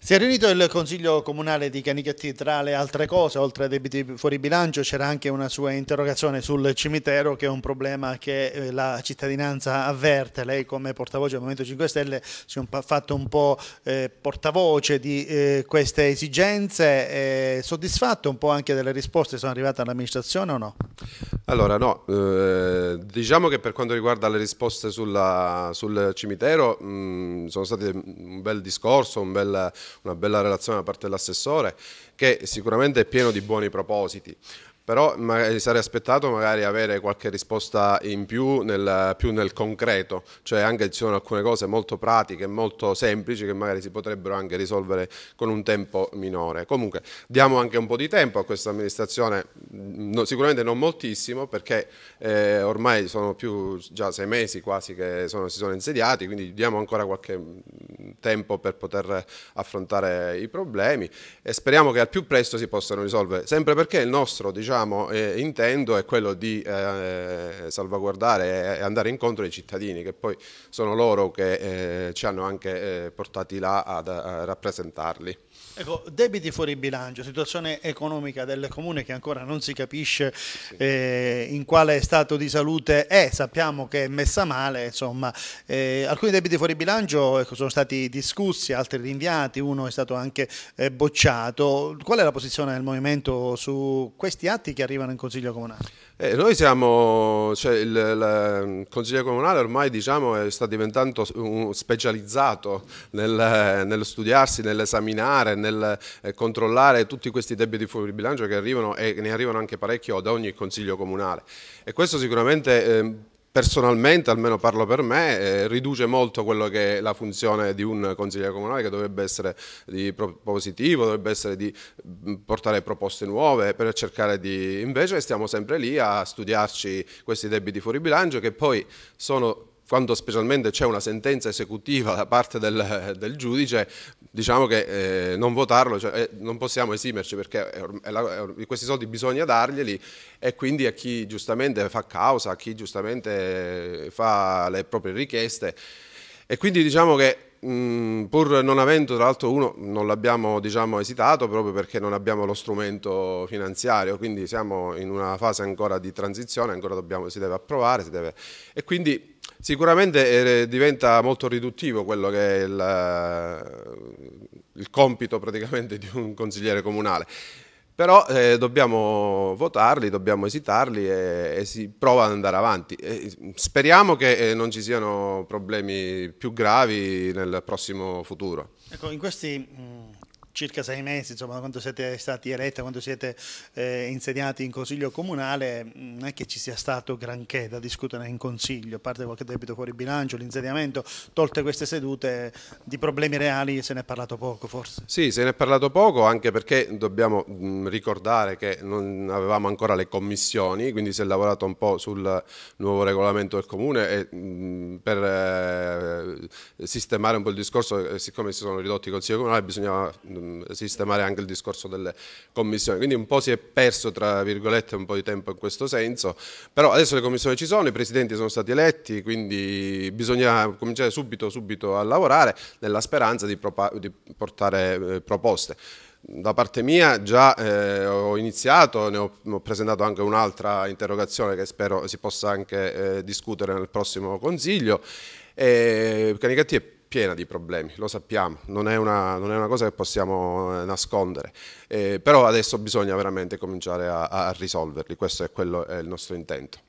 Si è riunito il Consiglio Comunale di Canichetti tra le altre cose, oltre ai debiti fuori bilancio c'era anche una sua interrogazione sul cimitero che è un problema che eh, la cittadinanza avverte. Lei come portavoce del Movimento 5 Stelle si è fatto un po' eh, portavoce di eh, queste esigenze, è soddisfatto un po' anche delle risposte che sono arrivate all'amministrazione o no? Allora no, eh, diciamo che per quanto riguarda le risposte sulla, sul cimitero mh, mm, sono stati un bel discorso, un bel una bella relazione da parte dell'assessore che sicuramente è pieno di buoni propositi però mi eh, sarei aspettato magari avere qualche risposta in più nel, più nel concreto, cioè anche ci sono alcune cose molto pratiche, molto semplici che magari si potrebbero anche risolvere con un tempo minore. Comunque diamo anche un po' di tempo a questa amministrazione, mm, no, sicuramente non moltissimo perché eh, ormai sono più già sei mesi quasi che sono, si sono insediati, quindi diamo ancora qualche mm, tempo per poter affrontare i problemi e speriamo che al più presto si possano risolvere, sempre perché il nostro diciamo, diciamo, eh, intendo è quello di eh, eh salvaguardare e andare incontro ai cittadini, che poi sono loro che eh, ci hanno anche eh, portati là ad, a rappresentarli. Ecco, debiti fuori bilancio, situazione economica del comune che ancora non si capisce sì. eh, in quale stato di salute è, sappiamo che è messa male, insomma, eh, alcuni debiti fuori bilancio ecco, sono stati discussi, altri rinviati, uno è stato anche eh, bocciato. Qual è la posizione del movimento su questi atti che arrivano in Consiglio Comunale? Eh, noi siamo, cioè il, il, Consiglio Comunale ormai diciamo, sta diventando specializzato nel, nel studiarsi, nell'esaminare fare nel eh, controllare tutti questi debiti fuori bilancio che arrivano e ne arrivano anche parecchio da ogni consiglio comunale. E questo sicuramente... Ehm, personalmente, almeno parlo per me, eh, riduce molto quello che è la funzione di un consigliere comunale che dovrebbe essere di propositivo, dovrebbe essere di mm, portare proposte nuove per cercare di... Invece stiamo sempre lì a studiarci questi debiti fuori bilancio che poi sono quando specialmente c'è una sentenza esecutiva da parte del, del giudice, diciamo che eh, non votarlo, cioè, eh, non possiamo esimerci perché è, è, questi soldi bisogna darglieli e quindi a chi giustamente fa causa, a chi giustamente fa le proprie richieste. E quindi diciamo che Mm, pur non avendo tra l'altro uno non l'abbiamo diciamo, esitato proprio perché non abbiamo lo strumento finanziario quindi siamo in una fase ancora di transizione ancora dobbiamo, si deve approvare si deve, e quindi Sicuramente eh, diventa molto riduttivo quello che è il, eh, il compito praticamente di un consigliere comunale però eh, dobbiamo votarli, dobbiamo esitarli e, e, si prova ad andare avanti. E speriamo che eh, non ci siano problemi più gravi nel prossimo futuro. Ecco, in questi mm, circa sei mesi, insomma, da quando siete stati eletti, quando siete eh, insediati in consiglio comunale, mm, non è che ci sia stato granché da discutere in consiglio, a parte qualche debito fuori bilancio, l'insediamento, tolte queste sedute, di problemi reali se ne è parlato poco forse. Sì, se ne è parlato poco anche perché dobbiamo mm, ricordare che non avevamo ancora le commissioni, quindi si è lavorato un po' sul nuovo regolamento del comune e, mm, per eh, sistemare un po' il discorso, eh, siccome si sono ridotti i consigli comunali bisognava Ehm, sistemare anche il discorso delle commissioni. Quindi un po' si è perso, tra virgolette, un po' di tempo in questo senso, però adesso le commissioni ci sono, i presidenti sono stati eletti, quindi bisogna cominciare subito, subito a lavorare nella speranza di, di portare eh, proposte. Da parte mia già eh, ho iniziato, ne ho, ho presentato anche un'altra interrogazione che spero si possa anche eh, discutere nel prossimo Consiglio. Eh, Canicattì è piena di problemi, lo sappiamo, non è una, non è una cosa che possiamo eh, nascondere, eh, però adesso bisogna veramente cominciare a, a risolverli, questo è, quello, è il nostro intento.